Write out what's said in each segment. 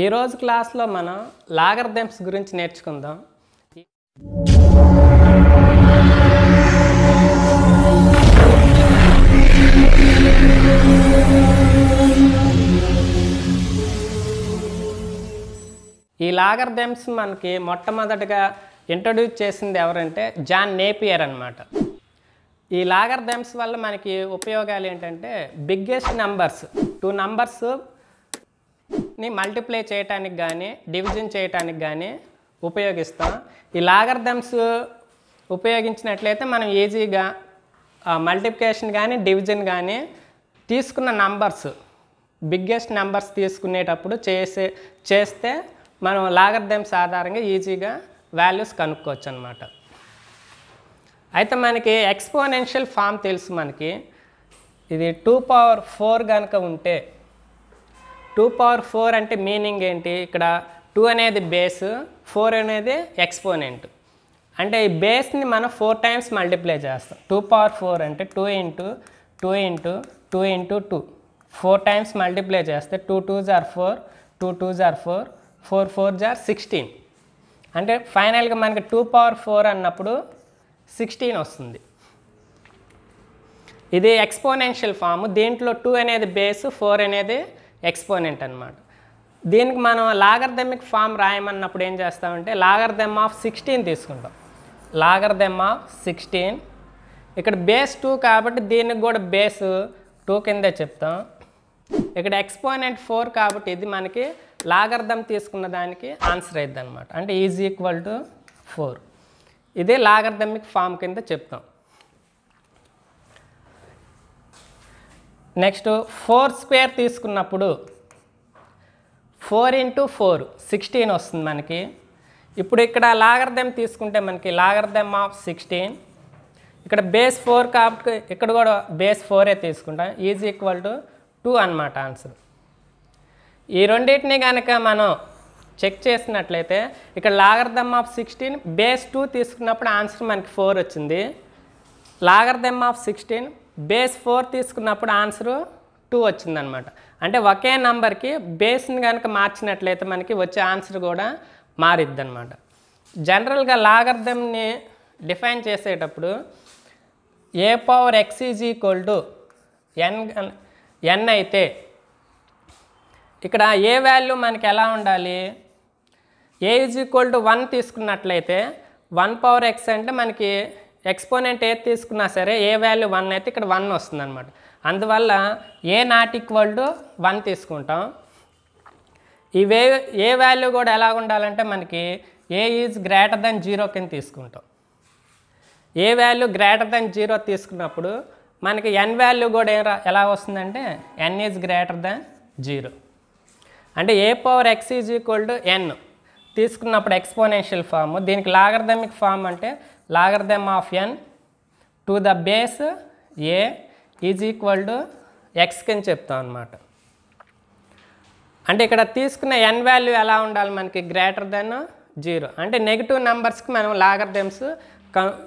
ఈరోజు క్లాస్లో మనం లాగర్ దెంప్స్ గురించి నేర్చుకుందాం ఈ లాగర్ దెంప్స్ మనకి మొట్టమొదటిగా ఇంట్రడ్యూస్ చేసింది ఎవరంటే జాన్ నేపియర్ అనమాట ఈ లాగర్ దెంప్స్ వల్ల మనకి ఉపయోగాలు ఏంటంటే బిగ్గెస్ట్ నంబర్స్ టూ నంబర్స్ ని మల్టిప్లై చేయటానికి కానీ డివిజన్ చేయటానికి కానీ ఉపయోగిస్తాం ఈ లాగర్థమ్స్ ఉపయోగించినట్లయితే మనం ఈజీగా మల్టిప్లికేషన్ కానీ డివిజన్ కానీ తీసుకున్న నంబర్స్ బిగ్గెస్ట్ నంబర్స్ తీసుకునేటప్పుడు చేసే చేస్తే మనం లాగర్థమ్స్ ఆధారంగా ఈజీగా వాల్యూస్ కనుక్కోవచ్చు అనమాట అయితే మనకి ఎక్స్పోనెన్షియల్ ఫామ్ తెలుసు మనకి ఇది టూ పవర్ ఫోర్ కనుక ఉంటే టూ పవర్ ఫోర్ అంటే మీనింగ్ ఏంటి ఇక్కడ టూ అనేది బేస్ ఫోర్ అనేది ఎక్స్పోనెంట్ అంటే ఈ బేస్ని మనం ఫోర్ టైమ్స్ మల్టిప్లై చేస్తాం టూ పవర్ ఫోర్ అంటే two into two into two into two four times multiply చేస్తే టూ టూ జార్ ఫోర్ టూ టూ జార్ ఫోర్ ఫోర్ ఫోర్ జార్ సిక్స్టీన్ అంటే ఫైనల్గా మనకి టూ పవర్ ఫోర్ అన్నప్పుడు సిక్స్టీన్ వస్తుంది ఇది ఎక్స్పోనెన్షియల్ ఫామ్ దీంట్లో టూ అనేది బేస్ ఫోర్ అనేది ఎక్స్పోనెంట్ అనమాట దీనికి మనం దెమ్మిక్ ఫామ్ రాయమన్నప్పుడు ఏం చేస్తామంటే దెమ్ ఆఫ్ సిక్స్టీన్ తీసుకుంటాం దెమ్ ఆఫ్ సిక్స్టీన్ ఇక్కడ బేస్ టూ కాబట్టి దీనికి కూడా బేస్ టూ కిందే చెప్తాం ఇక్కడ ఎక్స్పోనెంట్ ఫోర్ కాబట్టి ఇది మనకి లాగర్దం తీసుకున్న దానికి ఆన్సర్ అయింది అనమాట అంటే ఈజ్ ఈక్వల్ టు ఫోర్ ఇదే లాగర్దమిక్ ఫామ్ కింద చెప్తాం నెక్స్ట్ ఫోర్ స్క్వేర్ తీసుకున్నప్పుడు ఫోర్ ఇంటూ ఫోర్ సిక్స్టీన్ వస్తుంది మనకి ఇప్పుడు ఇక్కడ దెమ్ తీసుకుంటే మనకి దెమ్ ఆఫ్ సిక్స్టీన్ ఇక్కడ బేస్ ఫోర్ కాబట్టి ఇక్కడ కూడా బేస్ ఫోరే తీసుకుంటాం ఈజ్ ఈక్వల్ టు టూ అనమాట ఆన్సర్ ఈ రెండింటిని కనుక మనం చెక్ చేసినట్లయితే ఇక్కడ దెమ్ ఆఫ్ సిక్స్టీన్ బేస్ టూ తీసుకున్నప్పుడు ఆన్సర్ మనకి ఫోర్ వచ్చింది దెమ్ ఆఫ్ సిక్స్టీన్ బేస్ ఫోర్ తీసుకున్నప్పుడు ఆన్సరు టూ వచ్చిందనమాట అంటే ఒకే నంబర్కి బేస్ని కనుక మార్చినట్లయితే మనకి వచ్చే ఆన్సర్ కూడా మారిద్ది అనమాట జనరల్గా లాగర్థంని డిఫైన్ చేసేటప్పుడు A power X is equal to N N అయితే ఇక్కడ ఏ వాల్యూ మనకి ఎలా ఉండాలి A is equal to one తీసుకున్నట్లయితే వన్ పవర్ ఎక్స్ అంటే మనకి ఎక్స్పోనెంట్ ఏది తీసుకున్నా సరే ఏ వాల్యూ వన్ అయితే ఇక్కడ వన్ వస్తుంది అనమాట అందువల్ల A not equal to one తీసుకుంటాం ఇవే ఏ వాల్యూ కూడా ఎలా ఉండాలంటే మనకి A is greater than zero కింద తీసుకుంటాం A value greater than zero తీసుకున్నప్పుడు మనకి ఎన్ వాల్యూ కూడా ఏ ఎలా వస్తుందంటే N is greater than zero అంటే ఏ power X is equal to N తీసుకున్నప్పుడు ఎక్స్పోనెన్షియల్ ఫామ్ దీనికి లాగర్దమిక్ ఫామ్ అంటే logarithm of N to the base A is equal to ఎక్స్కి అని చెప్తాం అనమాట అంటే ఇక్కడ తీసుకున్న ఎన్ వాల్యూ ఎలా ఉండాలి మనకి గ్రేటర్ దెన్ జీరో అంటే నెగిటివ్ నెంబర్స్కి మనం లాగర్ధమ్స్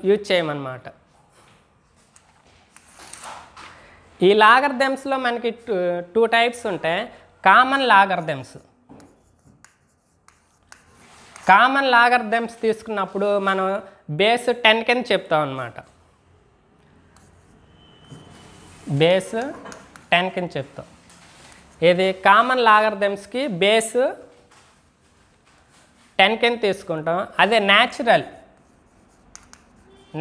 యూజ్ చేయమన్నమాట ఈ లాగర్దెమ్స్లో మనకి టూ టూ టైప్స్ ఉంటాయి కామన్ లాగర్దెమ్స్ కామన్ లాగర్థమ్స్ తీసుకున్నప్పుడు మనం బేస్ టెన్ కింద చెప్తాం అనమాట బేస్ టెన్ కింద చెప్తాం ఇది కామన్ లాగర్థమ్స్కి బేస్ టెన్ కింద తీసుకుంటాం అదే న్యాచురల్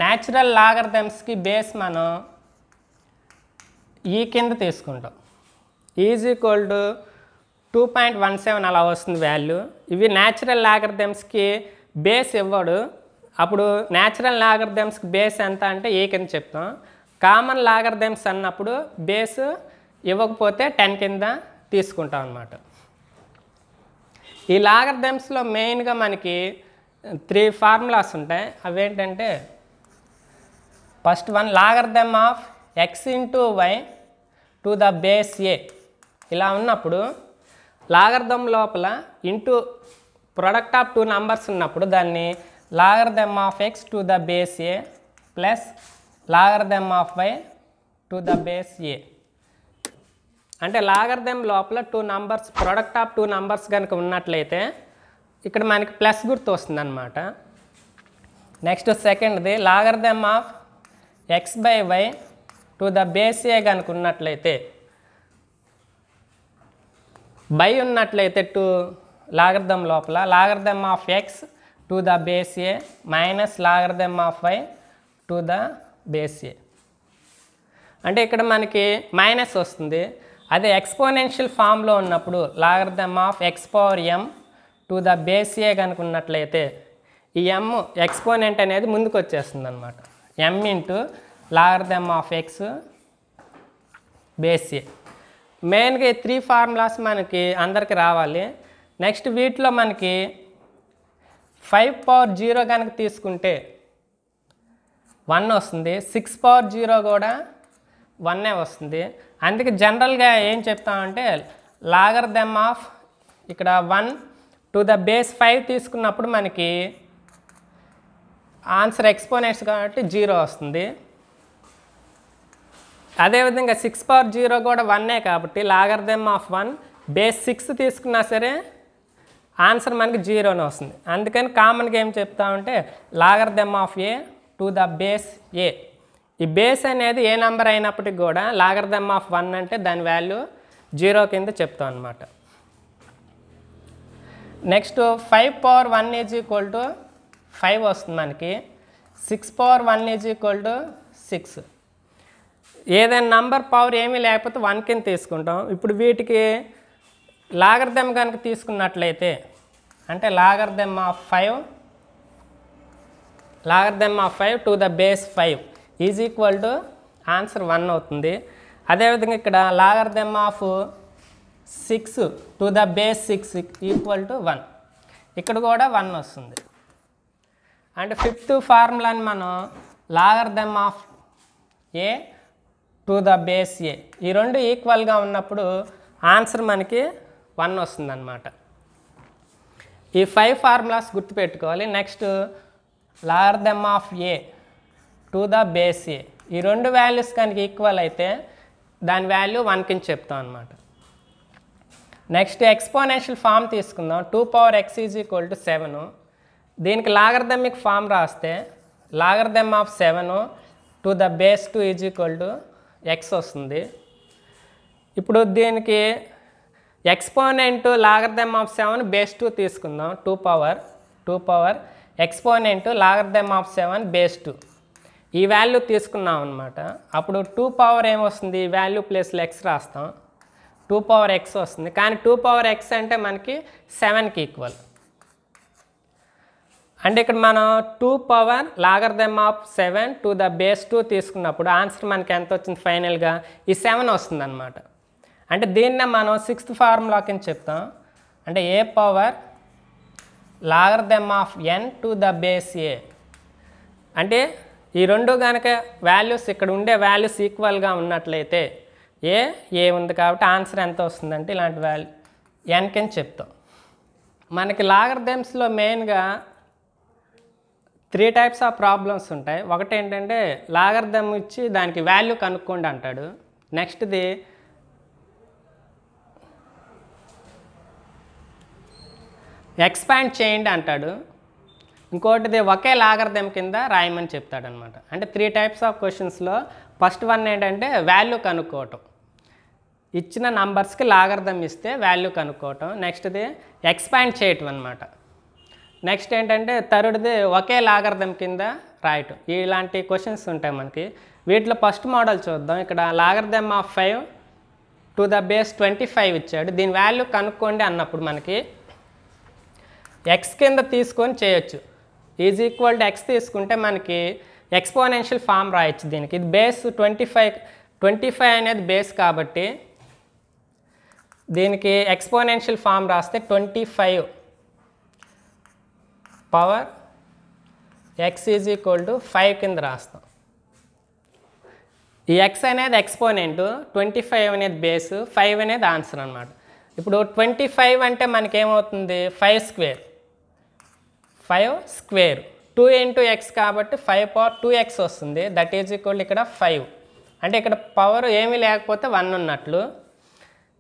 న్యాచురల్ లాగర్థమ్స్కి బేస్ మనం ఈ కింద తీసుకుంటాం is equal to two point one seven అలా వస్తుంది వాల్యూ ఇవి న్యాచురల్ లాగర్దమ్స్కి బేస్ ఇవ్వడు అప్పుడు న్యాచురల్ లాగర్దమ్స్కి బేస్ ఎంత అంటే ఏ కింద చెప్తాం కామన్ లాగర్దమ్స్ అన్నప్పుడు బేస్ ఇవ్వకపోతే టెన్ కింద తీసుకుంటాం అన్నమాట ఈ లాగర్దమ్స్లో మెయిన్గా మనకి త్రీ ఫార్ములాస్ ఉంటాయి అవేంటంటే first one logarithm of X into Y to the base A ఇలా ఉన్నప్పుడు లాగర్థం లోపల into product of two numbers ఉన్నప్పుడు దాన్ని logarithm of X to the base A plus దెమ్ of Y to the base ఏ అంటే దెమ్ లోపల two numbers product of two numbers కనుక ఉన్నట్లయితే ఇక్కడ మనకి ప్లస్ గుర్తు వస్తుందన్నమాట నెక్స్ట్ సెకండ్ది logarithm of X by Y to the base ఏ కనుక ఉన్నట్లయితే బై ఉన్నట్లయితే టూ లాగర్థం లోపల logarithm of X to the base A minus logarithm of Y to the base ఏ అంటే ఇక్కడ మనకి మైనస్ వస్తుంది అదే ఎక్స్పోనెన్షియల్ ఫామ్లో ఉన్నప్పుడు logarithm of X power M to the base A కనుకున్నట్లయితే ఈ ఎమ్ ఎక్స్పోనెంట్ అనేది ముందుకు వచ్చేస్తుంది అనమాట M into logarithm of X base A మెయిన్గా ఈ త్రీ ఫార్ములాస్ మనకి అందరికి రావాలి నెక్స్ట్ వీటిలో మనకి ఫైవ్ పవర్ జీరో కనుక తీసుకుంటే వన్ వస్తుంది సిక్స్ పవర్ జీరో కూడా వన్నే వస్తుంది అందుకే జనరల్గా ఏం చెప్తామంటే లాగర్ దెమ్ ఆఫ్ ఇక్కడ one to the base five తీసుకున్నప్పుడు మనకి ఆన్సర్ ఎక్స్పోనెంట్స్ కాబట్టి జీరో వస్తుంది అదేవిధంగా సిక్స్ పవర్ జీరో కూడా వన్నే కాబట్టి logarithm of one base six తీసుకున్నా సరే ఆన్సర్ మనకి జీరోనే వస్తుంది అందుకని కామన్గా ఏం చెప్తామంటే logarithm of A to the base ఏ ఈ బేస్ అనేది ఏ నెంబర్ అయినప్పటికి కూడా లాగర్ దెమ్ ఆఫ్ వన్ అంటే దాని వాల్యూ జీరో కింద చెప్తాం అనమాట next five power one is equal to five వస్తుంది మనకి six power one is equal to six ఏదైనా నంబర్ పవర్ ఏమీ లేకపోతే వన్ కింద తీసుకుంటాం ఇప్పుడు వీటికి లాగర్దెమ్ కనుక తీసుకున్నట్లయితే అంటే logarithm of five logarithm of five to the base five is equal to answer one అవుతుంది అదేవిధంగా ఇక్కడ logarithm of six to the base six equal to one ఇక్కడ కూడా వన్ వస్తుంది అంటే ఫిఫ్త్ ఫార్ములాని మనం logarithm of A to the base ఏ ఈ రెండు ఈక్వల్గా ఉన్నప్పుడు ఆన్సర్ మనకి వన్ వస్తుందన్నమాట ఈ ఫైవ్ ఫార్ములాస్ గుర్తుపెట్టుకోవాలి next logarithm of A to the base ఏ ఈ రెండు వాల్యూస్ కనుక ఈక్వల్ అయితే దాని వాల్యూ వన్కి చెప్తాం అనమాట నెక్స్ట్ ఎక్స్పోనెన్షియల్ ఫామ్ తీసుకుందాం two power X is equal to seven దీనికి లాగర్దమ్మిక్ ఫామ్ రాస్తే logarithm of seven to the base two is equal to x వస్తుంది ఇప్పుడు దీనికి exponent logarithm of seven base two తీసుకుందాం two power two power exponent logarithm of seven base two ఈ value తీసుకున్నాం అనమాట అప్పుడు టూ పవర్ ఏమొస్తుంది ఈ వాల్యూ ప్లేస్లో ఎక్స్ రాస్తాం టూ పవర్ ఎక్స్ వస్తుంది కానీ టూ పవర్ ఎక్స్ అంటే మనకి సెవెన్కి ఈక్వల్ అంటే ఇక్కడ మనం two power logarithm of seven to the base two తీసుకున్నప్పుడు ఆన్సర్ మనకి ఎంత వచ్చింది ఫైనల్గా ఈ సెవెన్ వస్తుంది అనమాట అంటే దీన్నే మనం సిక్స్త్ ఫార్ములాకి చెప్తాం అంటే ఏ power logarithm of N to the base ఏ అంటే ఈ రెండు కనుక వాల్యూస్ ఇక్కడ ఉండే వాల్యూస్ ఈక్వల్గా ఉన్నట్లయితే ఏ ఏ ఉంది కాబట్టి ఆన్సర్ ఎంత వస్తుందంటే ఇలాంటి వాల్యూ ఎన్కెన్ చెప్తాం మనకి లాగర్ దెమ్స్లో మెయిన్గా త్రీ టైప్స్ ఆఫ్ ప్రాబ్లమ్స్ ఉంటాయి ఒకటి ఏంటంటే దమ్ ఇచ్చి దానికి వాల్యూ కనుక్కోండి అంటాడు నెక్స్ట్ది ఎక్స్పాండ్ చేయండి అంటాడు ఇంకోటిది ఒకే దెమ్ కింద రాయమని చెప్తాడనమాట అంటే త్రీ టైప్స్ ఆఫ్ క్వశ్చన్స్లో ఫస్ట్ వన్ ఏంటంటే వాల్యూ కనుక్కోవటం ఇచ్చిన నంబర్స్కి దమ్ ఇస్తే వాల్యూ కనుక్కోవటం నెక్స్ట్ది ఎక్స్పాండ్ చేయటం అనమాట నెక్స్ట్ ఏంటంటే థర్డ్ది ఒకే లాగర్థం కింద రాయటం ఇలాంటి క్వశ్చన్స్ ఉంటాయి మనకి వీటిలో ఫస్ట్ మోడల్ చూద్దాం ఇక్కడ logarithm of five to the base twenty five ఇచ్చాడు దీని వాల్యూ కనుక్కోండి అన్నప్పుడు మనకి ఎక్స్ కింద తీసుకొని చేయొచ్చు ఈజ్ ఈక్వల్ టు ఎక్స్ తీసుకుంటే మనకి ఎక్స్పోనెన్షియల్ ఫామ్ రాయొచ్చు దీనికి ఇది base twenty five twenty five అనేది బేస్ కాబట్టి దీనికి ఎక్స్పోనెన్షియల్ ఫామ్ రాస్తే twenty five power X is equal to five కింద రాస్తాం ఈ ఎక్స్ అనేది ఎక్స్పోనెంట్ ట్వంటీ ఫైవ్ అనేది బేస్ ఫైవ్ అనేది ఆన్సర్ అనమాట ఇప్పుడు ట్వంటీ ఫైవ్ అంటే మనకేమవుతుంది five square five square two into x కాబట్టి ఫైవ్ పవర్ టూ ఎక్స్ వస్తుంది దట్ ఈజ్ ఈక్వల్ ఇక్కడ ఫైవ్ అంటే ఇక్కడ పవర్ ఏమీ లేకపోతే వన్ ఉన్నట్లు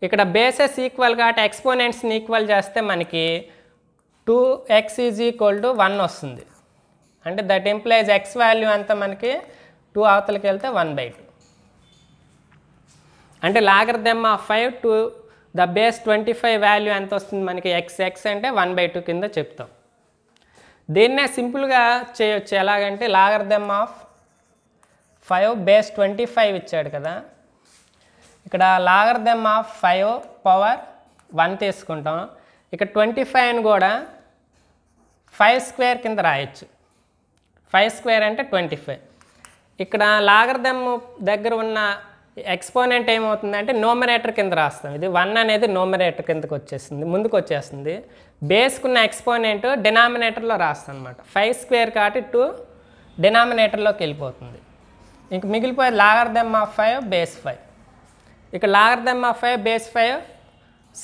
ఇక్కడ బేసెస్ ఈక్వల్ కాబట్టి ఎక్స్పోనెంట్స్ని ఈక్వల్ చేస్తే మనకి two x is equal to one వస్తుంది అంటే దట్ ఎంప్లాయిజ్ ఎక్స్ వాల్యూ అంతా మనకి టూ అవతలకి వెళ్తే వన్ బై టూ అంటే logarithm of five to the base twenty five value ఎంత వస్తుంది మనకి ఎక్స్ ఎక్స్ అంటే వన్ బై టూ కింద చెప్తాం దీన్నే సింపుల్గా చేయొచ్చు ఎలాగంటే logarithm of five base twenty five ఇచ్చాడు కదా ఇక్కడ logarithm of five power one తీసుకుంటాం ఇక ట్వంటీ ఫైవ్ అని కూడా ఫైవ్ స్క్వేర్ కింద రాయొచ్చు ఫైవ్ స్క్వేర్ అంటే ట్వంటీ ఫైవ్ ఇక్కడ లాగర్దమ్ దగ్గర ఉన్న ఎక్స్పోనెంట్ ఏమవుతుందంటే నోమినేటర్ కింద రాస్తాం ఇది వన్ అనేది నోమినేటర్ కిందకు వచ్చేసింది ముందుకు వచ్చేస్తుంది బేస్కున్న ఎక్స్పోనెంట్ డినామినేటర్లో రాస్తాం అనమాట ఫైవ్ స్క్వేర్ కాబట్టి టూ డినామినేటర్లోకి వెళ్ళిపోతుంది ఇంక మిగిలిపోయే logarithm of five base five ఇక logarithm of five base five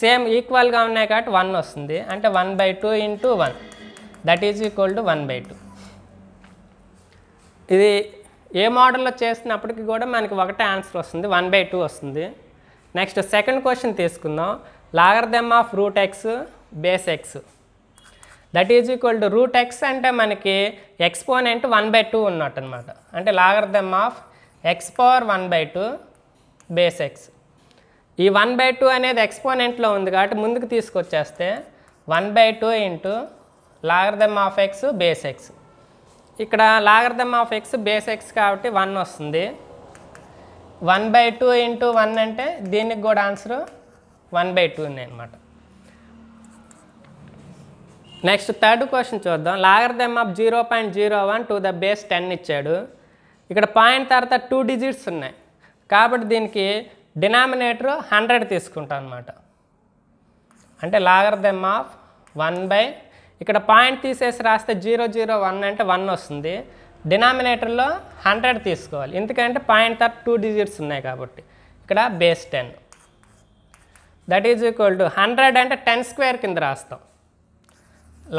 same ఈక్వల్గా ఉన్నాయి కాబట్టి వన్ వస్తుంది అంటే one by two into one that is equal to one by two ఇది ఏ మోడల్లో చేసినప్పటికీ కూడా మనకి ఒకటే ఆన్సర్ వస్తుంది వన్ బై టూ వస్తుంది నెక్స్ట్ సెకండ్ క్వశ్చన్ తీసుకుందాం logarithm of root x base x that is equal to root x అంటే మనకి ఎక్స్పోనెంట్ వన్ బై టూ ఉన్నట్టు అనమాట అంటే logarithm of X power one by two base x ఈ one by two అనేది ఎక్స్పోనెంట్లో ఉంది కాబట్టి ముందుకు తీసుకొచ్చేస్తే one by two into logarithm of X base x ఇక్కడ logarithm of X base x కాబట్టి వన్ వస్తుంది one by two into one అంటే దీనికి కూడా ఆన్సరు వన్ బై టూ అనమాట నెక్స్ట్ థర్డ్ క్వశ్చన్ చూద్దాం logarithm of zero point zero one to the base ten ఇచ్చాడు ఇక్కడ పాయింట్ తర్వాత టూ డిజిట్స్ ఉన్నాయి కాబట్టి దీనికి డినామినేటర్ హండ్రెడ్ తీసుకుంటాం అనమాట అంటే logarithm of one by ఇక్కడ పాయింట్ తీసేసి రాస్తే జీరో జీరో వన్ అంటే వన్ వస్తుంది డినామినేటర్లో హండ్రెడ్ తీసుకోవాలి ఎందుకంటే పాయింట్ తర్వాత టూ డిజిట్స్ ఉన్నాయి కాబట్టి ఇక్కడ base ten that is equal to hundred అంటే టెన్ స్క్వేర్ కింద రాస్తాం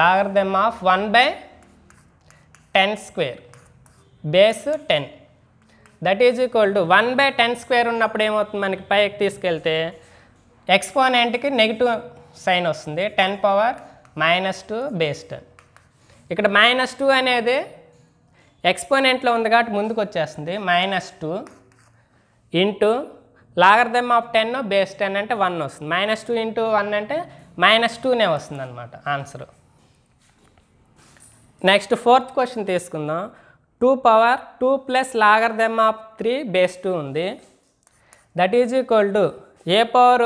logarithm of one by ten square base ten that is equal to one by ten square ఉన్నప్పుడు ఏమవుతుంది మనకి పైకి తీసుకెళ్తే ఎక్స్పోనెంట్కి నెగిటివ్ సైన్ వస్తుంది ten power minus two base ten ఇక్కడ మైనస్ టూ అనేది ఎక్స్పోనెంట్లో ఉంది కాబట్టి ముందుకు వచ్చేస్తుంది minus two into logarithm of ten base ten అంటే వన్ వస్తుంది మైనస్ టూ ఇంటూ వన్ అంటే మైనస్ టూనే వస్తుంది అనమాట ఆన్సరు నెక్స్ట్ ఫోర్త్ క్వశ్చన్ తీసుకుందాం two power two plus logarithm of three base two ఉంది that is equal to a power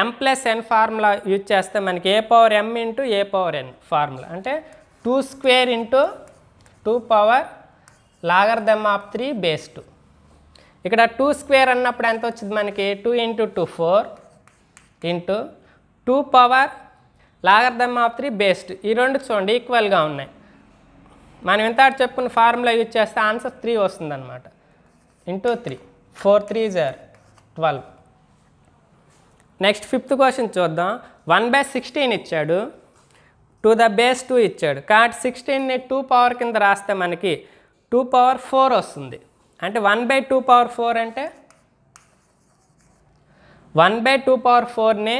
m plus n formula use చేస్తే మనకి a power m into a power n formula అంటే two square into two power logarithm of three base two ఇక్కడ two square అన్నప్పుడు ఎంత వచ్చింది మనకి two into two four into two power logarithm of three base ఈ రెండు చూడండి ఈక్వల్గా ఉన్నాయి మనం ఎంత చెప్పుకున్న ఫార్ములా యూజ్ చేస్తే ఆన్సర్ త్రీ వస్తుందన్నమాట ఇంటూ త్రీ ఫోర్ త్రీ జార్ ట్వెల్వ్ నెక్స్ట్ ఫిఫ్త్ క్వశ్చన్ చూద్దాం వన్ బై సిక్స్టీన్ ఇచ్చాడు టు ద బేస్ టూ ఇచ్చాడు కాబట్టి సిక్స్టీన్ని టూ పవర్ కింద రాస్తే మనకి టూ పవర్ ఫోర్ వస్తుంది అంటే one by two power four అంటే వన్ బై టూ పవర్ ఫోర్ని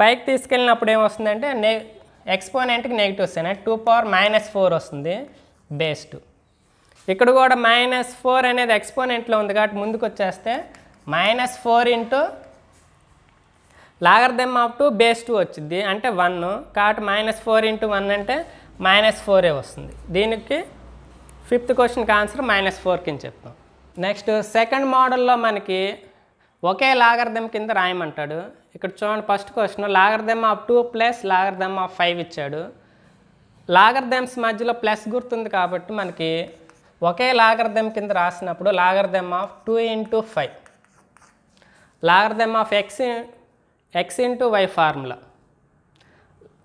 పైకి తీసుకెళ్ళినప్పుడు ఏమొస్తుందంటే నే ఎక్స్పోనెంట్కి నెగిటివ్ వస్తేనే టూ పవర్ మైనస్ ఫోర్ వస్తుంది బేస్ టూ ఇక్కడ కూడా మైనస్ ఫోర్ అనేది ఎక్స్పోనెంట్లో ఉంది కాబట్టి ముందుకు వచ్చేస్తే minus four into logarithm of two base two వచ్చింది అంటే వన్ కాబట్టి మైనస్ ఫోర్ ఇంటూ వన్ అంటే మైనస్ ఫోరే వస్తుంది దీనికి ఫిఫ్త్ క్వశ్చన్కి ఆన్సర్ మైనస్ ఫోర్ కింద చెప్తాం నెక్స్ట్ సెకండ్ మోడల్లో మనకి ఒకే లాగర్థం కింద రాయమంటాడు ఇక్కడ చూడండి first question logarithm of two plus logarithm of five ఇచ్చాడు లాగర్ దెమ్స్ మధ్యలో ప్లస్ గుర్తుంది కాబట్టి మనకి ఒకే లాగర్ దెమ్ కింద రాసినప్పుడు logarithm of two into five logarithm of x x into y formula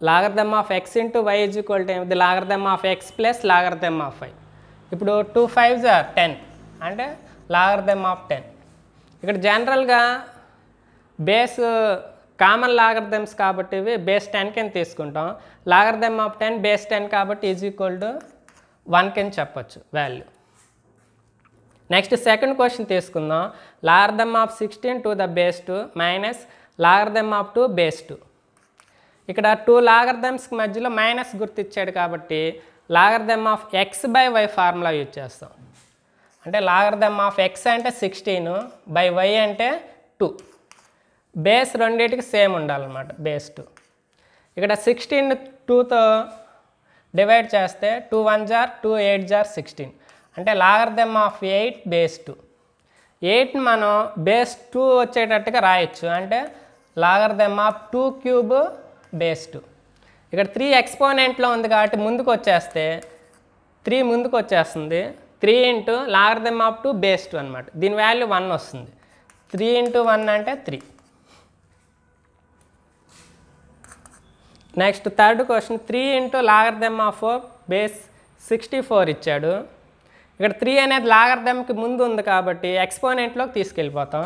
logarithm of X into y is equal to ఏమిటి logarithm of x plus logarithm of five ఇప్పుడు two fives ten అంటే logarithm of ten ఇక్కడ జనరల్గా base common logger దెమ్స్ కాబట్టి ఇవి base ten కింద తీసుకుంటాం దెమ్ ఆఫ్ టెన్ బేస్ టెన్ కాబట్టి ఈజ్ ఈక్వల్ టు వన్ కెన్ చెప్పచ్చు వాల్యూ నెక్స్ట్ సెకండ్ క్వశ్చన్ తీసుకుందాం దెమ్ of sixteen to the base two minus logarithm of two base two ఇక్కడ టూ లాగర్ దెమ్స్కి మధ్యలో మైనస్ గుర్తిచ్చాడు కాబట్టి logarithm of X by y formula use చేస్తాం అంటే లాగర్ దెమ్ ఆఫ్ ఎక్స్ అంటే సిక్స్టీన్ బై వై అంటే టూ బేస్ రెండింటికి సేమ్ ఉండాలన్నమాట బేస్ టూ ఇక్కడ సిక్స్టీన్ టూతో డివైడ్ చేస్తే టూ వన్ జార్ టూ ఎయిట్ జార్ సిక్స్టీన్ అంటే logarithm of eight base two ఎయిట్ని మనం బేస్ టూ వచ్చేటట్టుగా రాయొచ్చు అంటే logarithm of two cube base two ఇక్కడ త్రీ ఎక్స్పోనెంట్లో ఉంది కాబట్టి ముందుకు వచ్చేస్తే త్రీ ముందుకు వచ్చేస్తుంది three into logarithm of two base two అనమాట దీని వాల్యూ వన్ వస్తుంది త్రీ ఇంటూ వన్ అంటే three next third question three into logarithm of base sixty four ఇచ్చాడు ఇక్కడ త్రీ అనేది లాగర్ దెమ్కి ముందు ఉంది కాబట్టి ఎక్స్పోనెంట్లోకి తీసుకెళ్ళిపోతాం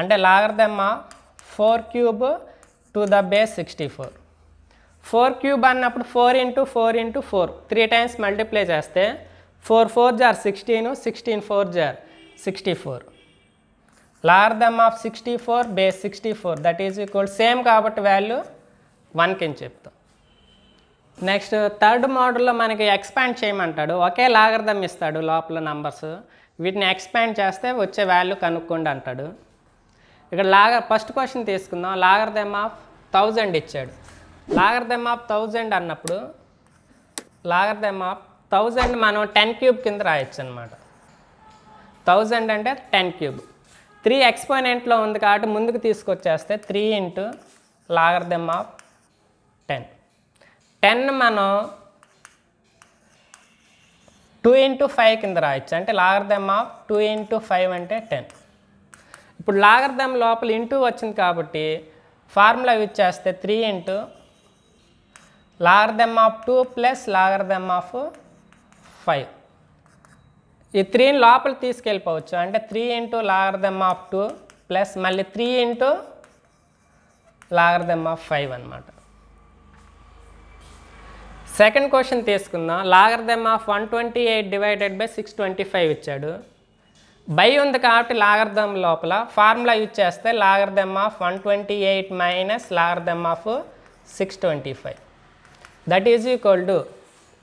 అంటే logarithm four cube to the base sixty four four cube అన్నప్పుడు four into four into four three times multiply చేస్తే ఫోర్ ఫోర్ జార్ సిక్స్టీన్ సిక్స్టీన్ ఫోర్ జార్ sixty four logarithm of sixty four base sixty four that is equal same కాబట్టి value వన్కి అని చెప్తాం next third మోడల్లో మనకి ఎక్స్పాండ్ చేయమంటాడు ఒకే లాగర్దం ఇస్తాడు లోపల నంబర్స్ వీటిని ఎక్స్పాండ్ చేస్తే వచ్చే వాల్యూ కనుక్కోండి అంటాడు ఇక్కడ లాగర్ ఫస్ట్ క్వశ్చన్ తీసుకుందాం లాగర్దెమ్ ఆఫ్ థౌజండ్ ఇచ్చాడు లాగర్దెమ్ ఆఫ్ థౌజండ్ అన్నప్పుడు లాగర్దెమ్ ఆఫ్ థౌజండ్ మనం టెన్ క్యూబ్ కింద రాయొచ్చు అనమాట థౌజండ్ అంటే టెన్ క్యూబ్ త్రీ ఎక్స్పోనెంట్లో ఉంది కాబట్టి ముందుకు తీసుకొచ్చేస్తే three into logarithm of ten ten మనం టూ ఇంటూ ఫైవ్ కింద రాయొచ్చు అంటే logarithm of two into five అంటే టెన్ ఇప్పుడు లాగర్దెమ్ లోపల ఇంటూ వచ్చింది కాబట్టి ఫార్ములా యూజ్ చేస్తే three into logarithm of two plus logarithm of five ఈ త్రీని లోపల తీసుకెళ్ళిపోవచ్చు అంటే three into logarithm of two plus మళ్ళీ three into logarithm of five అనమాట సెకండ్ క్వశ్చన్ తీసుకుందాం logarithm of one twenty eight divided by six twenty five ఇచ్చాడు by ఉంది కాబట్టి లాగర్ దెమ్ లోపల ఫార్ములా యూజ్ చేస్తే logarithm of one twenty eight minus logarithm of six twenty five that is equal to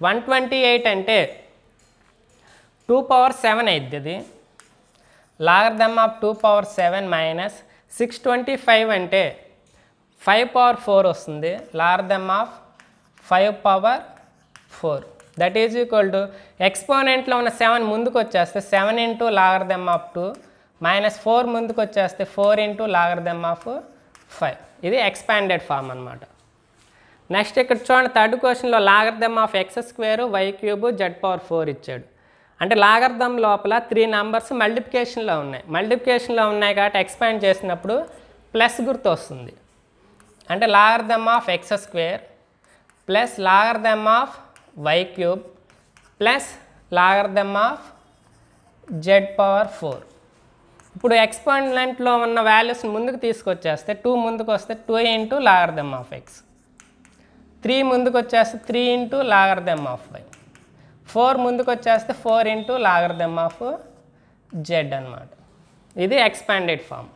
one twenty eight అంటే two power seven అవుతుంది అది logarithm of two power seven minus six twenty five అంటే five power four వస్తుంది logarithm of five power four that is equal to ఎక్స్పోనెంట్లో ఉన్న seven ముందుకు వచ్చేస్తే seven into logarithm of two minus four ముందుకు వచ్చేస్తే four into logarithm of five ఇది expanded form అనమాట నెక్స్ట్ ఇక్కడ చూడండి థర్డ్ క్వశ్చన్లో logarithm of x square y cube z power four ఇచ్చాడు అంటే లాగర్ధం లోపల త్రీ నెంబర్స్ మల్టిప్లికేషన్లో ఉన్నాయి మల్టిప్లికేషన్లో ఉన్నాయి కాబట్టి ఎక్స్పాండ్ చేసినప్పుడు ప్లస్ గుర్తు వస్తుంది అంటే logarithm of x square plus logarithm plus of y cube plus logarithm logarithm of z power four ఇప్పుడు ఎక్స్పాండెంట్లో ఉన్న వాల్యూస్ని ముందుకు తీసుకొచ్చేస్తే టూ ముందుకు వస్తే two into logarithm logarithm of x three ముందుకు వచ్చేస్తే three into logarithm of y four ముందుకు వచ్చేస్తే four into logarithm of z అనమాట ఇది ఎక్స్పాండెడ్ ఫామ్